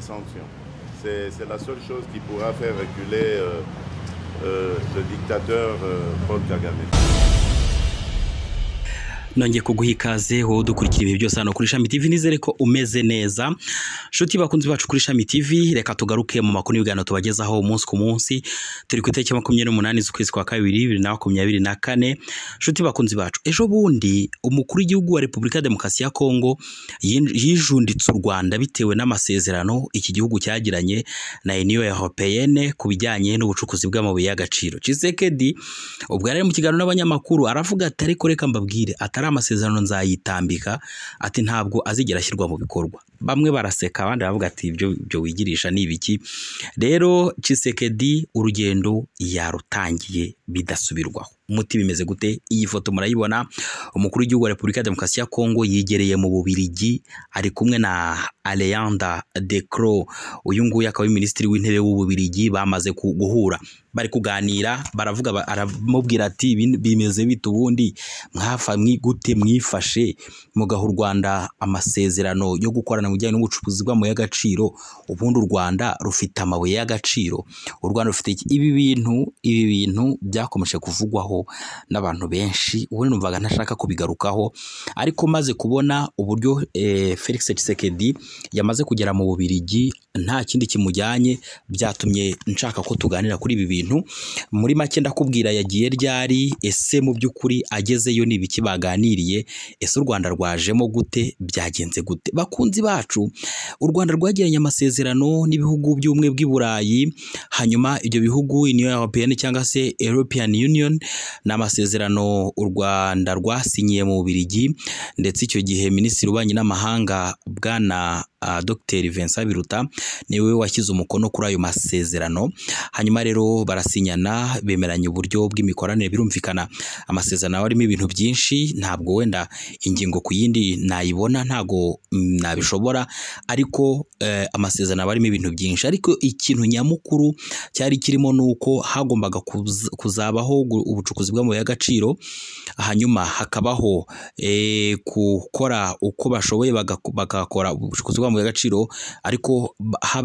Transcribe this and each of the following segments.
sanctions. C'est la seule chose qui pourra faire reculer euh, euh, le dictateur euh, Paul Kagame. nongeye kuguha ikaze wowe udukurikira ibihe byose hano kuri ishami TV nizere ko umeze neza nshuti bakunzi bacu kuri ishami TV reka tugaruke mu makuru y'ibiganiro tubagezaho umunsi ku munsi turi ku itariki makumyabiri n'umunani z'ukwezi kwa kabiri bibiri na makumyabiri na kane nshuti bakunzi bacu ejo bundi umukuru w'igihugu wa repubulika ya demokarasi ya kongo yijunditse u rwanda bitewe n'amasezerano iki gihugu cyagiranye na ya europeyene ku bijyanye n'ubucukuzi bw'amabuye y'agaciro cisekedi ubwo yari mu kiganiro n'abanyamakuru aravuga ati ariko reka mbabwire atari ari amasezerano nzayitambika ati ntabwo azigera ashyirwa mu bikorwa bamwe baraseka abandi baravuga ati ibyo ibyo wigirisha ni ibiki rero kisekedi urugendo yarutangiye bidasubirwaho umuti bimeze gute iyi foto murayibona umukuru w'igihugu wa repubulika ya demokarasi ya kongo yegereye mu bubirigi ari kumwe na aleyanda decro uyu nguyu akaba ari minisitiri w'intebe w'ububirigi bamaze guhura bari kuganira baravuga aramubwira ati bimeze bite ubundi mwafa gute mwifashe mugaha u rwanda amasezerano yo gukorana mu bijyanye n'ubucuruzi bw'amabuye y'agaciro ubundi u rwanda rufite amabuye y'agaciro u rwanda rufite ibi bintu ibi bintu byakomeje kuvugwaho n'abantu benshi ubundi numvaga ntashaka kubigarukaho ariko maze kubona uburyo eh, Felix Tshisekedi yamaze kugera mu Bubiligi nta kindi kimujyanye byatumye nshaka ko tuganira kuri ibi bintu muri make ndakubwira yagiye ryari ese mu by'ukuri agezeyo ni ibiki baganiriye ese u Rwanda rwajemo gute byagenze gute bakunzi bacu u Rwanda rwagiranye amasezerano n'ibihugu by'ubumwe bw'i Burayi hanyuma ibyo bihugu Union Europeenne cyangwa se European Union n'amasezerano u Rwanda rwasinyiye mu Bubiligi ndetse icyo gihe Minisitiri w'Ububanyi n'Amahanga Bwana Dr Vincent Biruta niwe washyize umukono kuri ayo masezerano hanyuma rero barasinyana bemeranya uburyo bw'imikoranire birumvikana amasezerano arimo ibintu byinshi ntabwo wenda ingingo ku yindi nayibona ntabwo nabishobora ariko eh, amasezerano aba arimo ibintu byinshi ariko ikintu nyamukuru cyari kirimo ni uko hagombaga kuzabaho ubucukuzi bw'amabuye y'agaciro hanyuma hakabaho gukora eh, uko bashoboye bagakora ubucukuzi bw'amabuye guhabwa agaciro ariko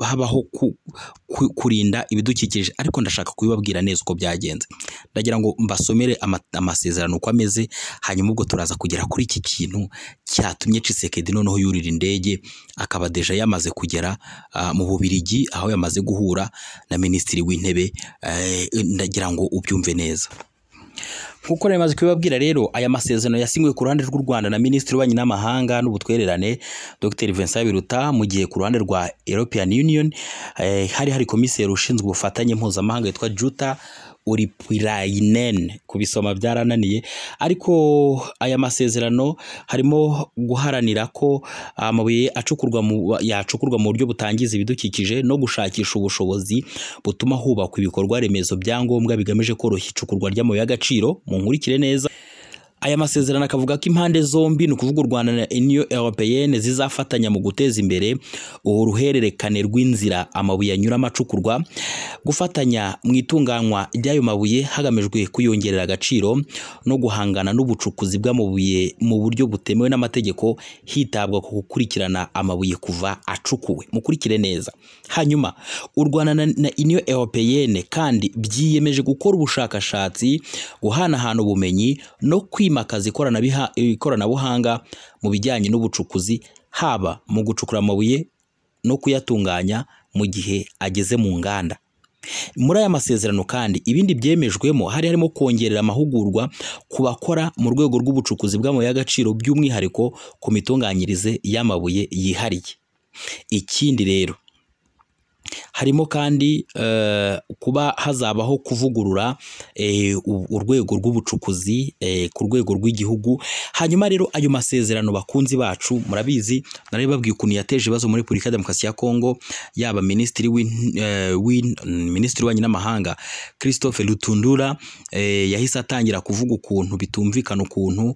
habaho ku kurinda ibidukikije ariko ndashaka kubibabwira neza uko byagenze ndagira ngo mbasomere amasezerano uko ameze hanyuma ubwo turaza kugera kuri iki kintu cyatumye Tshisekedi noneho yurira indege akaba deja yamaze kugera mu Bubirigi aho yamaze guhura na Minisitiri w'Intebe eh, ndagira ngo ubyumve neza nk'uko nari maze kubibabwira rero aya masezerano yasinywe ku ruhande rw'u Rwanda na Minisitiri w'Ububanyi n'Amahanga n'Ubutwererane Dr Vincent Biruta mu gihe ku ruhande rwa European Union eh, hari hari komiseri ushinzwe ubufatanye mpuzamahanga yitwa Juta uripirainen kubisoma byarananiye ariko aya masezerano harimo guharanira ko amabuye acukurwa mu yacukurwa mu buryo butangiza ibidukikije no gushakisha ubushobozi butuma hubakwa ibikorwa remezo byangombwa bigamije koroshya icukurwa ry'amabuye y'agaciro munkurikire neza aya masezerano akavuga ko impande zombi ni ukuvuga u rwanda na uniyo europeyene zizafatanya mu guteza imbere uruhererekane rw'inzira amabuye anyuramo acukurwa gufatanya mu itunganywa ry'ayo mabuye hagamijwe kuyongerera agaciro no guhangana n'ubucukuzi bw'amabuye mu buryo butemewe n'amategeko hitabwa ku gukurikirana amabuye kuva acukuwe mukurikire neza hanyuma u rwanda na uniyo europeyene kandi byiyemeje gukora ubushakashatsi guhanahana ubumenyi no kwima kwimakaza ikoranabuhanga mu bijyanye n'ubucukuzi haba mu gucukura amabuye no kuyatunganya mu gihe ageze mu nganda muri aya masezerano kandi ibindi byemejwemo hari harimo kongerera amahugurwa ku bakora mu rwego rw'ubucukuzi bw'amabuye y'agaciro by'umwihariko ku mitunganyirize y'amabuye yihariye ikindi rero harimo kandi eh, kuba hazabaho kuvugurura eh, urwego rw'ubucukuzi eh, ku rwego rw'igihugu hanyuma rero ayo masezerano bakunzi bacu murabizi nari babwiye ukuntu yateje ibibazo muri repubulika ya demokarasi ya kongo yaba minisitiri minisitiri w'ububanyi n'amahanga christophe rutundura yahise atangira kuvuga ukuntu bitumvikana ukuntu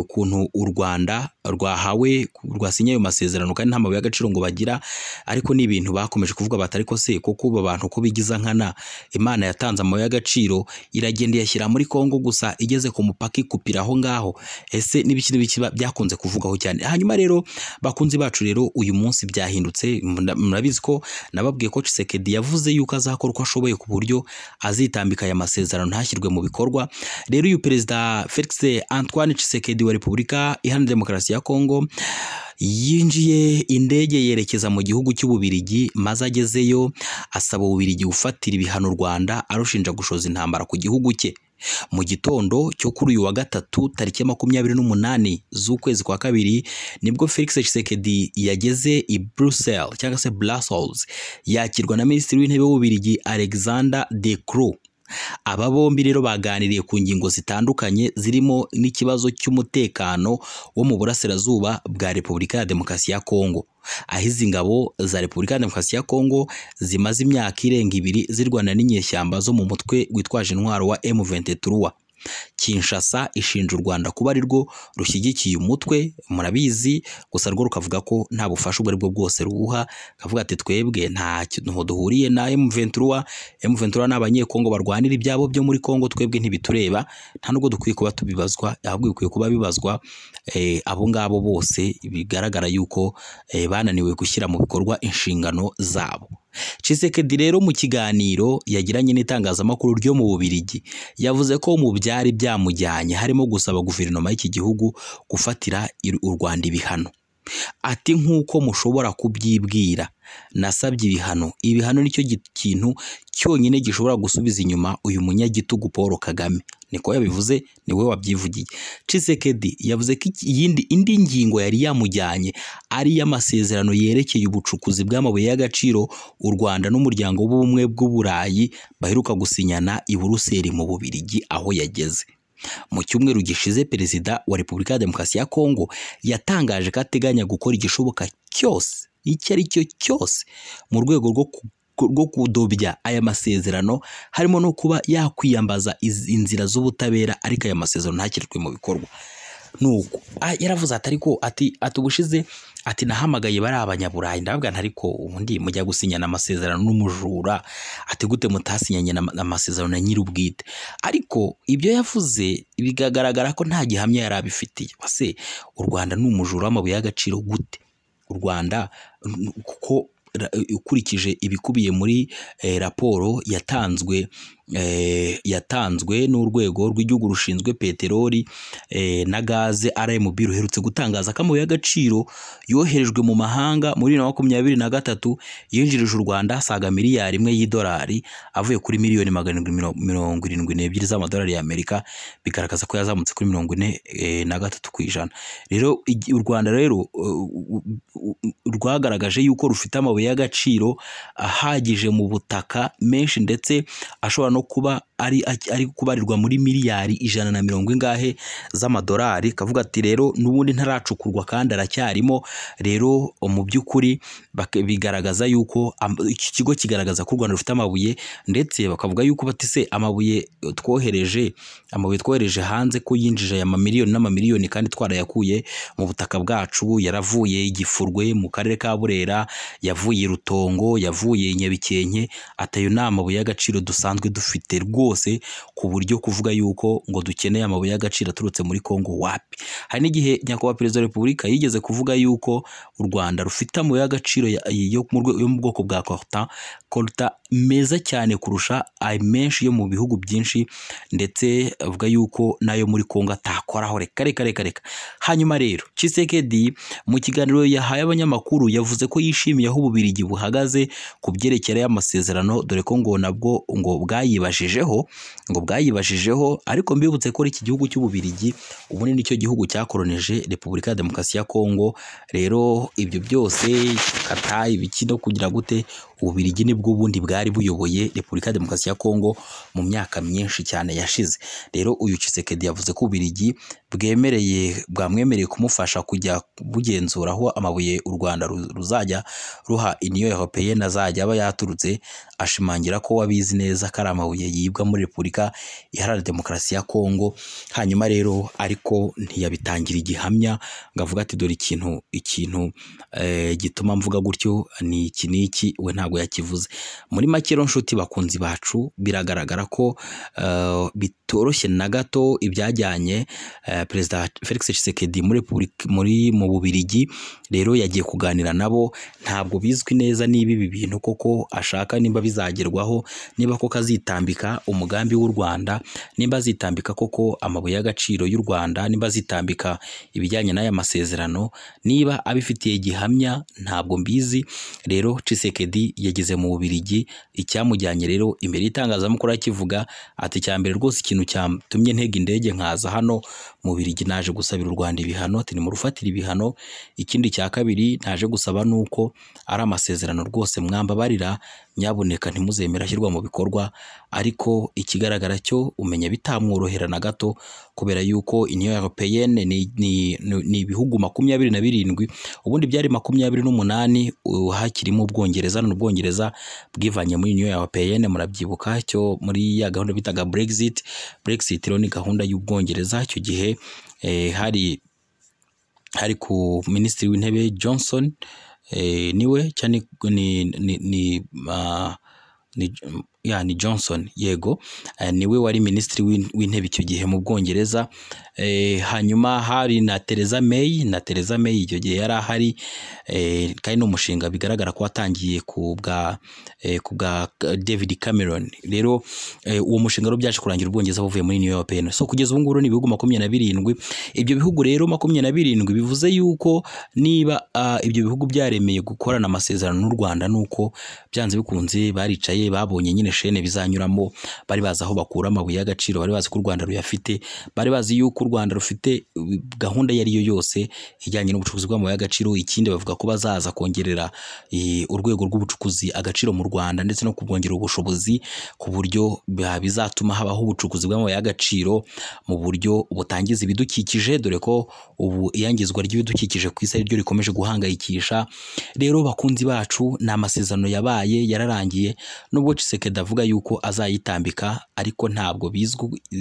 ukuntu u rwanda rwahawe rwasinye ayo masezerano kandi nta mabuye y'agaciro ngo bagira ariko ni ibintu bakomeje kuvuga bati ariko se kuko ubu abantu uko bigiza nkana imana yatanze amabuye y'agaciro iragenda iyashyira muri kongo gusa igeze ku mupaka ikupira aho ngaho ese n'ibiki n'ibiki byakunze kuvugaho cyane hanyuma rero bakunzi bacu rero uyu munsi byahindutse murabizi ko nababwiye ko Tshisekedi yavuze yuko azakora uko ashoboye ku buryo azitambika aya masezerano ntashyirwe mu bikorwa rero uyu perezida Felix Antoine Tshisekedi wa Repubulika Iharanira Demokarasi ya Kongo yinjiye indege yerekeza mu gihugu cy'Ububirigi maze agezeyo asaba Ububirigi gufatira ibihano u Rwanda arushinja gushoza intambara ku gihugu cye mu gitondo cyo kuri uyu wa gatatu tariki makumyabiri n'umunani z'ukwezi kwa kabiri nibwo Felix Tshisekedi yageze i Brussels cyangwa se Brussels yakirwa na Minisitiri w'Intebe w'Ububirigi Alexander De Croo Aba bombi rero baganiriye ku ngingo zitandukanye zirimo n'ikibazo cy'umutekano wo mu burasirazuba bwa Repubulika ya Demokarasi ya Kongo, aho izi ngabo za Repubulika ya Demokarasi ya Kongo zimaze imyaka irenga ibiri zirwana n'inyeshyamba zo mu mutwe witwaje intwaro wa M23. Kinshasa ishinja u Rwanda kuba ari rwo rushyigikiye umutwe murabizi gusa rwo rukavuga ko nta bufasha ubwo ari bwo bwose ruwuha kavuga ati twebwe nta kintu duhuriye na M23 M23 ni barwanira ibyabo byo muri Kongo twebwe ntibitureba nta nubwo dukwiye kuba tubibazwa ahubwo bikwiye kuba bibazwa eh, abo ngabo bose bigaragara yuko eh, bananiwe gushyira mu bikorwa inshingano zabo. Cisekedi rero mu kiganiro yagiranye n'itangazamakuru ryo mu Bubiligi yavuze ko mu byari byamujyanye harimo gusaba guverinoma y'iki gihugu gufatira u Rwanda ibihano Ati “Nk'uko mushobora kubyibwira nasabye ibihano ibihano nicyo kintu cyonyine gishobora gusubiza inyuma uyu munyagitugu Paul Kagame niko yabivuze ni we wabyivugiye Tshisekedi yavuze ko iyindi indi ngingo yari yamujyanye ari iy'amasezerano yerekeye ubucukuzi bw'amabuye y'agaciro u Rwanda n'umuryango w'ubumwe bw'uburayi baheruka gusinyana i Buruseli mu Bubiligi aho yageze. mu cyumweru gishize perezida wa repubulika ya demokarasi ya kongo yatangaje ko ateganya gukora igishoboka cyose icyo ari cyo cyose mu rwego rwo rwo kudobya aya masezerano harimo no kuba yakwiyambaza inzira z'ubutabera ariko aya masezerano ntashyirwe mu bikorwa nuko ah, yaravuze atari ko ati ati ubushize ati nahamagaye bari abanyaburayi ndababwira nti ariko ubundi mujya gusinyana amasezerano n'umujura ati gute mutasinyanye amasezerano na nyir'ubwite ariko ibyo yavuze bigaragara ko nta gihamya yari abifitiye wase u rwanda ni umujura w'amabuye y'agaciro gute u rwanda kuko ukurikije ibikubiye muri eh, raporo yatanzwe Eh, yatanzwe n'urwego rw'igihugu rushinzwe peteroli eh, na gaze RMB ruherutse gutangaza ko amabuye y'agaciro yoherejwe mu mahanga muri bibiri na makumyabiri na gatatu yinjirije u Rwanda asaga miliyari imwe y'idolari avuye kuri miliyoni magana mirongo irindwi n'ebyiri z'amadolari ya Amerika bigaragaza ko yazamutse kuri mirongo ine eh, na gatatu ku ijana rero u Rwanda rero rwagaragaje yuko rufite amabuye y'agaciro ahagije mu butaka menshi ndetse ashobora no no kuba ari ari kubarirwa muri miliyari ijana na mirongo ingahe z'amadolari kavuga ati rero n'ubundi ntaracukurwa kandi aracyarimo rero mu by'ukuri bigaragaza yuko iki kigo kigaragaza ko u Rwanda rufite amabuye ndetse bakavuga yuko batise amabuye twohereje amabuye twohereje hanze ko yinjije aya mamiliyoni n'amamiliyoni kandi twarayakuye mu butaka bwacu yaravuye igifurwe mu karere ka Burera yavuye Rutongo yavuye Nyabikenke atayo ni amabuye y'agaciro dusanzwe dufite dufite rwose ku buryo kuvuga yuko ngo dukeneye amabuye y'agaciro aturutse muri Kongo wapi hari n'igihe nyakubahwa perezida wa repubulika yigeze kuvuga yuko u Rwanda rufite amabuye y'agaciro yo mu bwoko bwa coltan coltan meza cyane kurusha amenshi yo mu bihugu byinshi ndetse avuga yuko n'ayo muri Kongo atakoraho reka reka reka reka hanyuma rero Tshisekedi mu kiganiro yahaye abanyamakuru yavuze ko yishimiye aho Ububirigi buhagaze ku byerekeye amasezerano dore ko ngo nabwo ngo bwayibajijeho ngo bwayibajijeho ariko mbibutse ko iki gihugu cy'Ububirigi ubu ni nicyo gihugu cyakoronije Repubulika ya Demokarasi ya Kongo rero ibyo byose kata ibiki no kugira gute Ububirigi nibwo ubundi bwa bwari buyoboye Repubulika ya Demokarasi ya Kongo mu myaka myinshi cyane yashize rero uyu Tshisekedi yavuze ko Ubirigi bwemereye bwamwemereye kumufasha kujya bugenzura aho amabuye u Rwanda ruzajya ruha iniyo Europeyene azajya aba yaturutse ashimangira ko wabizi neza ko ari amabuye yibwa muri Repubulika Iharanira Demokarasi ya Kongo hanyuma rero ariko ntiyabitangira igihamya ngo avuga ati dore ikintu ikintu eh, gituma mvuga gutyo ni iki n'iki we ntabwo yakivuze muri make rero nshuti bakunzi bacu biragaragara ko eh, bitoroshye na gato ibyajyanye eh, perezida felix Tshisekedi muri muri mu bubirigi rero yagiye kuganira nabo ntabwo bizwi neza niba ibi bintu koko ashaka nimba bizagerwaho niba koko azitambika umugambi w'u Rwanda nimba azitambika koko amabuye y'agaciro y'u Rwanda nimba azitambika ibijyanye n'aya masezerano niba abifitiye gihamya ntabwo mbizi rero Tshisekedi yageze mu bubirigi icyamujyanye rero imbere y'itangazamakuru akivuga ati icya mbere rwose ikintu cyatumye ntega indege nkaza hano mu Bubiligi naje gusabira u Rwanda ibihano ati nimurufatire ibihano ikindi cya kabiri naje gusaba nuko ari amasezerano rwose mwambabarira nyabuneka ntimuzemera ashyirwa mu bikorwa ariko ikigaragara cyo umenya bitamworohera na gato kubera yuko union europeyenne ni ibihugu makumyabiri na birindwi ubundi byari makumyabiri n'umunani uh, hakirimo ubwongereza n'ubwongereza bwivanye muri union europeyenne murabyibuka cyo muri ya gahunda bitaga brexit brexit rero ni gahunda y'ubwongereza icyo gihe eh, hari hari ku minisitiri w'intebe Johnson Eh, niwe chani ni, ni, ni, uh, ni ah, yani Johnson yego eh, niwe wari minisitiri w'intebe icyo gihe mu Bwongereza eh, hanyuma hari na Theresa May na Theresa May icyo gihe yari ahari eh, kandi ni umushinga bigaragara ko watangiye ku bwa ku bwa David Cameron rero uwo mushinga rero byaje kurangira Ubwongereza buvuye muri New Europeenne so kugeza ubu ngubu ni ibihugu makumyabiri na birindwi ibyo bihugu rero makumyabiri na birindwi bivuze yuko niba ibyo bihugu byaremeye gukorana amasezerano n'u Rwanda nuko byanze bikunze baricaye babonye nyine shene shene bizanyuramo bari bazi aho bakura amabuye y'agaciro bari bazi ko u Rwanda ruyafite bari bazi yuko u Rwanda rufite gahunda iyo ari yose ijyanye n'ubucukuzi bw'amabuye y'agaciro ikindi bavuga ko bazaza kongerera urwego rw'ubucukuzi agaciro mu Rwanda ndetse no kubwongerera ubushobozi ku buryo bizatuma habaho ubucukuzi bw'amabuye y'agaciro mu buryo butangiza ibidukikije dore ko ubu iyangizwa ry'ibidukikije ku isi ari ryo rikomeje guhangayikisha rero bakunzi bacu ni amasezerano yabaye yararangiye nubwo Tshisekedi avuga yuko azayitambika ariko ntabwo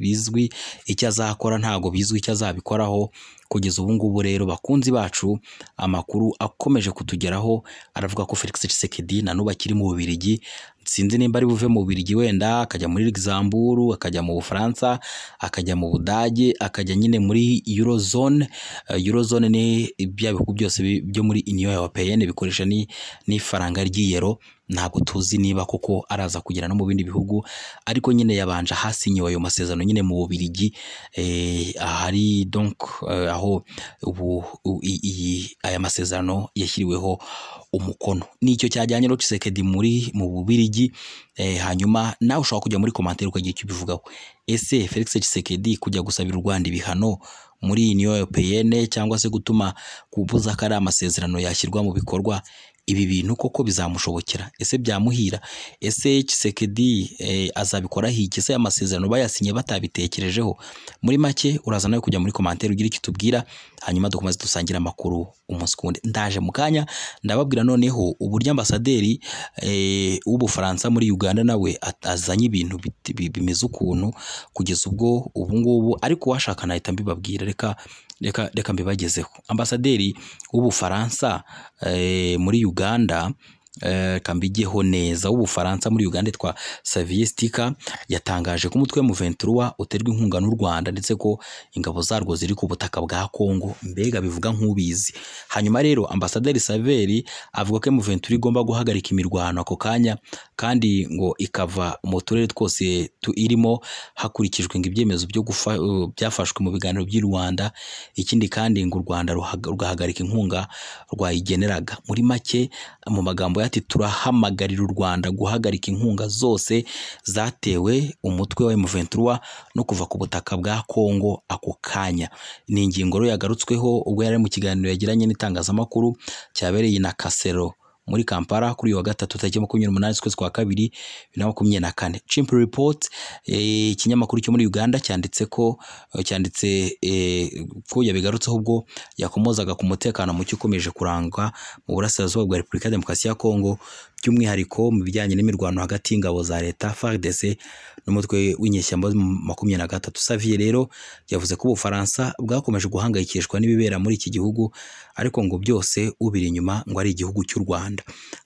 bizwi icyo azakora ntabwo bizwi icyo azabikoraho kugeza ubu ngubu rero bakunzi bacu amakuru akomeje kutugeraho aravuga ko Felix Tshisekedi na n'ubu mu Bubiligi sinzi nimba ari buve mu Bubiligi wenda akajya muri Luxembourg akajya mu Bufaransa akajya mu Budage akajya nyine muri Eurozone eh, Eurozone ni bya bihugu byose byo muri Union Européenne bikoresha n'ifaranga ry'iyero ntabwo tuzi niba koko araza kugera no mu bindi bihugu ariko nyine yabanje hasinyiwe ayo masezerano nyine mu Bubiligi eh, ahari donc eh, aho ubu aya masezerano yashyiriweho umukono nicyo cyajyanye Tshisekedi muri mu bubirigi eh, hanyuma nawe ushobora kujya muri komantere ukagira icyo ubivugaho ese Felix Tshisekedi kujya gusabira u Rwanda ibihano muri Union Européenne cyangwa se gutuma kubuza ko ari amasezerano yashyirwa mu bikorwa ibi bintu koko bizamushobokera ese byamuhira ese kisekedi eh, azabikoraho iki se amasezerano bayasinye batabitekerejeho muri make uraza nawe kujya muri komantere ugira icyo utubwira hanyuma dukomeze dusangira amakuru umunsi ku wundi ndaje mu kanya ndababwira noneho uburyo ambasaderi eh, w'ubufaransa muri uganda nawe azanye ibintu bimeze ukuntu kugeza ubwo ubungubu ariko uwashaka nahita mbibabwira reka reka reka mbibagezeho ambasaderi w'ubufaransa eh, muri uganda Eh, Kambigeho neza w'Ubufaransa muri Uganda twa Xavier yatangaje ko umutwe wa Ventura uterwa inkunga n'u Rwanda ndetse ko ingabo zarwo ziri ku butaka bwa Congo mbega bivuga nk'ubizi hanyuma rero Ambasaderi Saveri avuga ko Ventura igomba guhagarika imirwano ako kanya kandi ngo ikava mu turere twose irimo hakurikijwe ngo ibyemezo byo byafashwe mu biganiro by'i Rwanda ikindi kandi ngo u Rwanda ruhagarika inkunga rwayigeneraga muri make mu magambo ya ati turahamagarira u Rwanda guhagarika inkunga zose zatewe umutwe wa m no kuva ku butaka bwa Kongo ako kanya ni ingingo yagarutsweho ubwo yari mu kiganiro yagiranye n'itangazamakuru cyabereye na Kasero muri Kampala kuri uyu wa gatatu tariki makumyabiri n'umunani z'ukwezi kwa kabiri bibiri na makumyabiri na kane Chimp Report eh, ikinyamakuru cyo muri Uganda cyanditse ko eh, cyanditse eh, ko yabigarutseho ubwo yakomozaga ku mutekano muke ukomeje kurangwa mu burasirazuba bwa Repubulika ya Demokarasi ya Kongo by'umwihariko mu bijyanye n'imirwano hagati y'ingabo za leta FARDC n'umutwe w'inyeshyamba makumyabiri na gatatu Savie rero yavuze ko Ubufaransa bwakomeje guhangayikishwa n'ibibera muri iki gihugu ariko ngo byose ubiri inyuma ngo ari igihugu cy'u Rwanda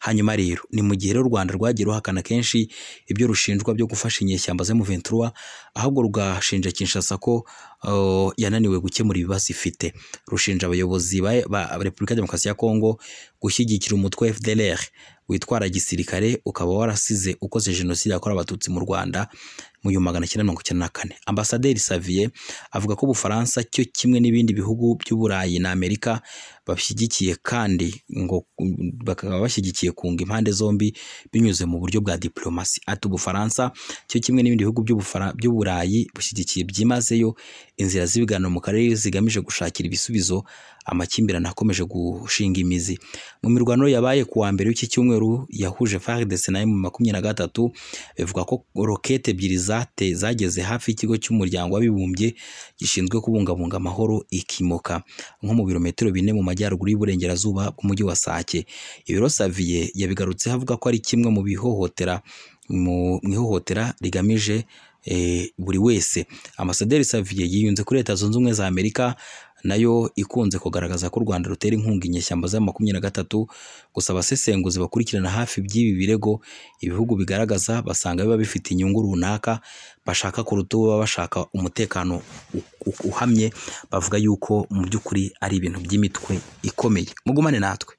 hanyuma rero ni mu gihe rero u Rwanda rwagiye ruhakana kenshi ibyo rushinjwa byo gufasha inyeshyamba ze M23 ahubwo rugashinja Kinshasa ko oh, yananiwe gukemura ibibazo ifite rushinja abayobozi ba, Repubulika ya Demokarasi ya Kongo gushyigikira umutwe FDLR witwara gisirikare ukaba warasize ukoze jenoside yakorewe abatutsi mu Rwanda mu gihumbi magana cyenda mirongo icyenda na kane ambasaderi Savier avuga ko Ubufaransa cyo kimwe n'ibindi bihugu by'Uburayi na Amerika bashyigikiye kandi ngo bakaba bashyigikiye kunga impande zombi binyuze mu buryo bwa diplomasi ati Ubufaransa cyo kimwe n'ibindi bihugu by'Uburayi bushyigikiye byimazeyo inzira z'ibiganiro mu karere zigamije gushakira ibisubizo amakimbirane akomeje gushinga imizi mu mirwano yabaye ku wa mbere w'iki cyumweru yahuje FARDC na makumyabiri na gatatu bivuga ko rokete ebyiri zate zageze hafi y'ikigo cy'umuryango w'abibumbye gishinzwe kubungabunga amahoro ikimoka nko mu birometero bine mu majyaruguru y'uburengerazuba bw'umujyi wa Sake ibiro Xavier yabigarutse avuga ko ari kimwe mu bihohotera mu ihohotera rigamije eh, buri wese Ambasaderi Xavier yiyunze kuri leta zunze ubumwe za Amerika nayo ikunze kugaragaza ko u Rwanda rutera inkunga inyeshyamba za makumyabiri na gatatu gusa abasesenguzi bakurikirana hafi by'ibi birego ibihugu bigaragaza basanga biba bifite inyungu runaka bashaka kuruta uwo bashaka umutekano uhamye bavuga yuko mu by'ukuri ari ibintu by'imitwe ikomeye mugumane natwe